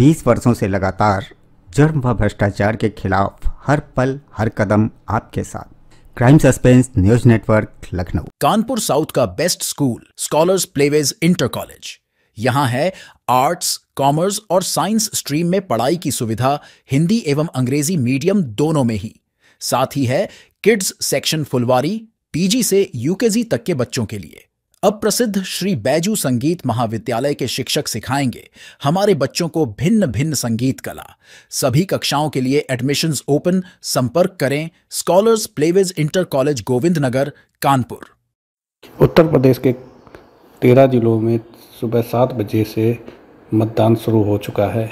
20 वर्षों से लगातार जर्म व भ्रष्टाचार के खिलाफ हर पल हर कदम आपके साथ crime suspense news network Lucknow Kanpur south का best school scholars playways inter college यहाँ है आर्ट्स कॉमर्स और साइंस स्ट्रीम में पढ़ाई की सुविधा हिंदी एवं अंग्रेजी मीडियम दोनों में ही साथ ही है किड्स सेक्शन फुलवारी पीजी से यूकेजी तक के बच्चों के लिए अब प्रसिद्ध श्री बैजू संगीत महाविद्यालय के शिक्षक सिखाएंगे हमारे बच्चों को भिन्न भिन्न संगीत कला सभी कक्षाओं के लिए एडमिशन ओपन संपर्क करें scholars playways inter college Govind Nagar Kanpur Uttar Pradesh के तेरह जिलों में सुबह सात बजे से मतदान शुरू हो चुका है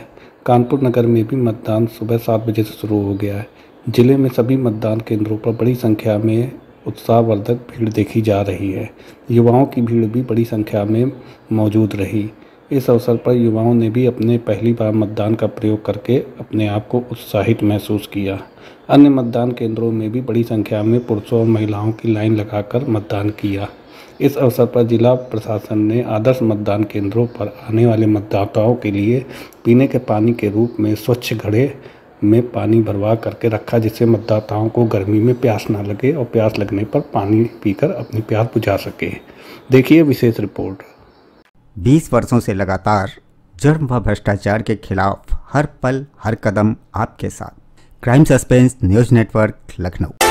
कानपुर नगर में भी मतदान सुबह सात बजे से शुरू हो गया है जिले में सभी मतदान केंद्रों पर बड़ी संख्या में उत्साहवर्धक भीड़ देखी जा रही है युवाओं की भीड़ भी बड़ी संख्या में मौजूद रही इस अवसर पर युवाओं ने भी अपने पहली बार मतदान का प्रयोग करके अपने आप को उत्साहित महसूस किया अन्य मतदान केंद्रों में भी बड़ी संख्या में पुरुषों और महिलाओं की लाइन लगाकर मतदान किया इस अवसर पर जिला प्रशासन ने आदर्श मतदान केंद्रों पर आने वाले मतदाताओं के लिए पीने के पानी के रूप में स्वच्छ घड़े में पानी भरवा करके रखा जिससे मतदाताओं को गर्मी में प्यास ना लगे और प्यास लगने पर पानी पीकर अपनी प्यास बुझा सके देखिए विशेष रिपोर्ट 20 वर्षों से लगातार जर्म व भ्रष्टाचार के खिलाफ हर पल हर कदम आपके साथ crime suspense news network Lucknow